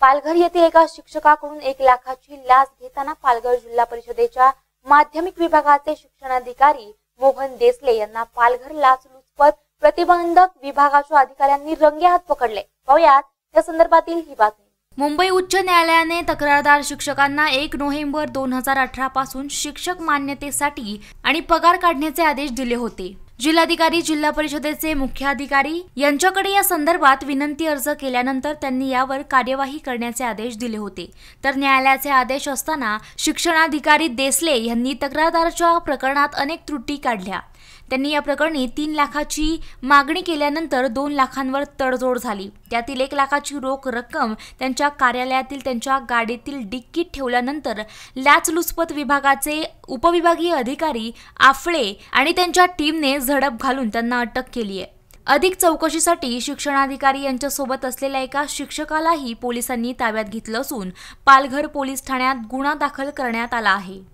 पालघर येथील एका शिक्षकाकडून एक लाखाची लाच घेताना पालघर जिल्हा परिषदेच्या माध्यमिक विभागाचे शिक्षणाधिकारी मोहन देसले यांना पालघर लाचलुचपत प्रतिबंधक विभागाच्या अधिकाऱ्यांनी रंगे हात पकडले पाहुयात या संदर्भातील ही बातमी मुंबई उच्च न्यायालयाने तक्रारदार शिक्षकांना एक नोव्हेंबर दोन हजार अठरा पासून शिक्षक मान्यतेसाठी आणि पगार काढण्याचे आदेश दिले होते जिल्हाधिकारी जिल्हा परिषदेचे मुख्याधिकारी यांच्याकडे या संदर्भात विनंती अर्ज केल्यानंतर त्यांनी यावर कार्यवाही करण्याचे आदेश दिले होते तर न्यायालयाचे आदेश असताना शिक्षणाधिकारी देसले यांनी तक्रारदारच्या प्रकरणात अनेक त्रुटी काढल्या त्यांनी या प्रकरणी तीन लाखाची मागणी केल्यानंतर दोन लाखांवर तडजोड झाली त्यातील एक लाखाची रोख रक्कम त्यांच्या कार्यालयातील त्यांच्या गाडीतील डिक्कीत ठेवल्यानंतर लाचलुचपत विभागाचे उपविभागीय अधिकारी आफळे आणि त्यांच्या टीमने झडप घालून त्यांना अटक केली आहे अधिक चौकशीसाठी शिक्षणाधिकारी यांच्यासोबत असलेल्या एका शिक्षकालाही पोलिसांनी ताब्यात घेतलं असून पालघर पोलीस ठाण्यात गुन्हा दाखल करण्यात आला आहे